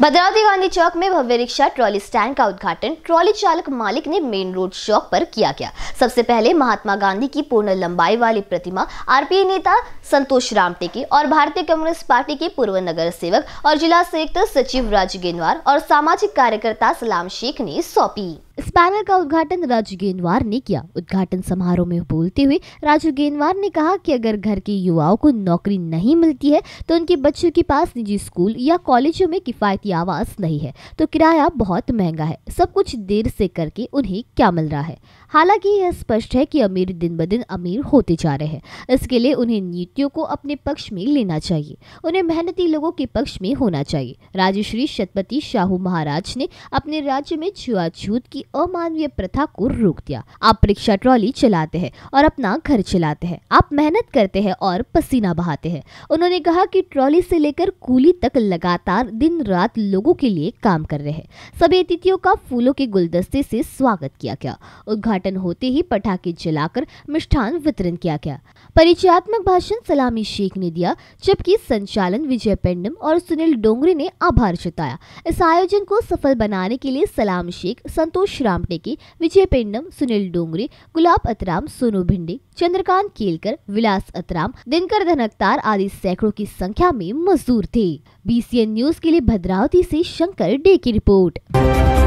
भद्रावती गांधी चौक में भव्य rickshaw trolley stand का उद्घाटन ट्रॉली चालक मालिक ने मेन रोड चौक पर किया गया सबसे पहले महात्मा गांधी की पूर्ण लंबाई वाली प्रतिमा आरपीए नेता संतोष राम टेके और भारतीय कम्युनिस्ट पार्टी के पूर्व नगर सेवक और जिला संयुक्त सचिव राज गेंदवार और सामाजिक कार्यकर्ता सलाम शेख ने सौंपी इस पैनल का उद्घाटन राजू गेंदवार ने किया उद्घाटन समारोह में बोलते हुए राजू गेंदवार ने कहा कि अगर घर के युवाओं को नौकरी नहीं मिलती है तो उनके बच्चों के पास निजी स्कूल या कॉलेजों में किफायती आवास नहीं है तो किराया बहुत महंगा है सब कुछ देर से करके उन्हें क्या मिल रहा है हालांकि यह स्पष्ट है कि अमीर दिन ब दिन अमीर होते जा रहे हैं इसके लिए उन्हें नीतियों को अपने पक्ष में लेना चाहिए उन्हें मेहनती लोगों के पक्ष में होना चाहिए राजश्री शतपति शाहू महाराज ने अपने राज्य में छुआछूत की अमानवीय प्रथा को रोक दिया आप रिक्शा ट्रॉली चलाते हैं और अपना घर चलाते हैं आप मेहनत करते हैं और पसीना बहाते हैं उन्होंने कहा कि ट्रॉली से लेकर कूली तक लगातार दिन रात लोगों के लिए काम कर रहे हैं सभी अतिथियों का फूलों के गुलदस्ते से स्वागत किया गया उद्घाटन होते ही पटाखे जलाकर मिष्ठान वितरण किया गया परिचयात्मक भाषण सलामी शेख ने दिया जबकि संचालन विजय पेंडम और सुनील डोंगरे ने आभार जताया इस आयोजन को सफल बनाने के लिए सलाम शेख संतोष सुरेश रामटेकी विजय पेंडम सुनील डोंगरी गुलाब अतराम सोनू भिंडी चंद्रकांत केलकर विलास अतराम दिनकर धनकतार आदि सैकड़ों की संख्या में मजदूर थे बीसीएन न्यूज के लिए भद्रावती ऐसी शंकर डे की रिपोर्ट